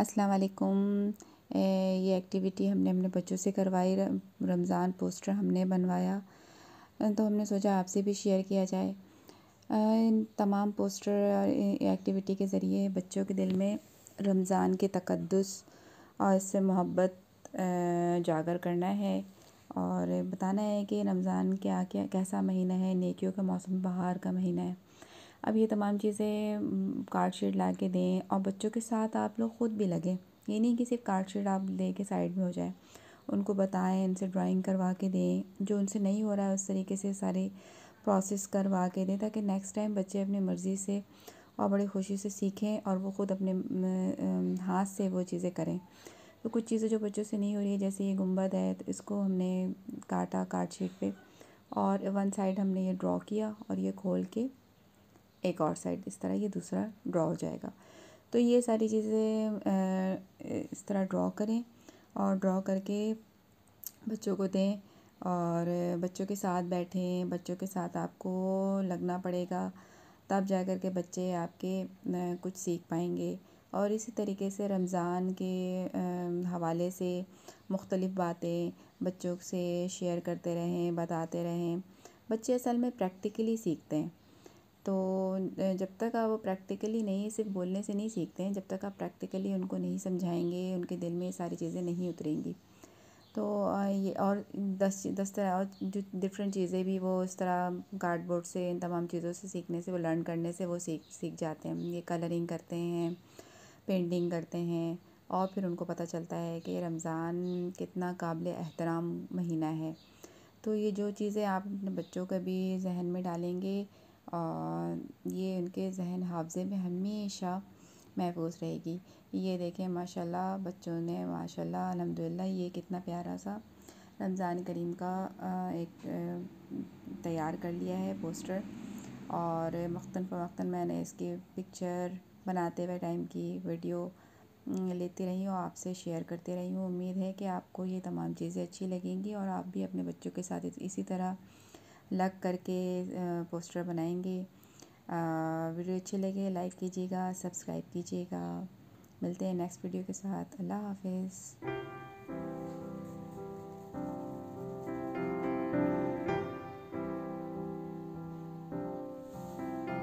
अस्सलाम वालेकुम ये एक्टिविटी हमने अपने बच्चों से करवाई रमज़ान पोस्टर हमने बनवाया तो हमने सोचा आपसे भी शेयर किया जाए इन तमाम पोस्टर एक्टिविटी के ज़रिए बच्चों के दिल में रमज़ान के तकदस और इससे मोहब्बत जागर करना है और बताना है कि रमज़ान क्या क्या कैसा महीना है नेकियों का मौसम बहार का महीना है अब ये तमाम चीज़ें कार्ड शीट ला के दें और बच्चों के साथ आप लोग ख़ुद भी लगें ये नहीं कि सिर्फ कार्ड शीट आप ले के साइड में हो जाए उनको बताएं इनसे ड्राइंग करवा के दें जो उनसे नहीं हो रहा है उस तरीके से सारे प्रोसेस करवा के दें ताकि नेक्स्ट टाइम बच्चे अपनी मर्ज़ी से और बड़ी खुशी से सीखें और वो ख़ुद अपने हाथ से वो चीज़ें करें तो कुछ चीज़ें जो बच्चों से नहीं हो रही है जैसे ये गुम्बद है तो इसको हमने काटा कार्ड शीट पर और वन साइड हमने ये ड्रॉ किया और ये खोल के एक और साइड इस तरह ये दूसरा ड्रॉ हो जाएगा तो ये सारी चीज़ें इस तरह ड्रॉ करें और ड्रॉ करके बच्चों को दें और बच्चों के साथ बैठें बच्चों के साथ आपको लगना पड़ेगा तब जा कर के बच्चे आपके कुछ सीख पाएंगे और इसी तरीके से रमज़ान के हवाले से मुख्तलिफ़ बातें बच्चों से शेयर करते रहें बताते रहें बच्चे असल में प्रैक्टिकली सीखते हैं तो जब तक आप प्रैक्टिकली नहीं सिर्फ बोलने से नहीं सीखते हैं जब तक आप प्रैक्टिकली उनको नहीं समझाएंगे उनके दिल में ये सारी चीज़ें नहीं उतरेंगी तो ये और दस दस तरह और जो डिफरेंट चीज़ें भी वो इस तरह कार्डबोर्ड से इन तमाम चीज़ों से सीखने से वो लर्न करने से वो सीख सीख जाते हैं ये कलरिंग करते हैं पेंटिंग करते हैं और फिर उनको पता चलता है कि रमज़ान कितना काबिल एहतराम महीना है तो ये जो चीज़ें आप अपने बच्चों का भी जहन में डालेंगे और ये उनके जहन हाफ़ज़े में हमेशा महफ़ूज़ रहेगी ये देखें माशाल्लाह बच्चों ने माशाल्लाह अलहमदिल्ला ये कितना प्यारा सा रमज़ान करीम का एक तैयार कर लिया है पोस्टर और मख्तन फमख्तन मैंने इसकी पिक्चर बनाते हुए टाइम की वीडियो लेती रही हूँ आपसे शेयर करते रही हूँ उम्मीद है कि आपको ये तमाम चीज़ें अच्छी लगेंगी और आप भी अपने बच्चों के साथ इसी तरह लग करके पोस्टर बनाएंगे वीडियो अच्छी लगे लाइक कीजिएगा सब्सक्राइब कीजिएगा मिलते हैं नेक्स्ट वीडियो के साथ अल्लाह हाफिज़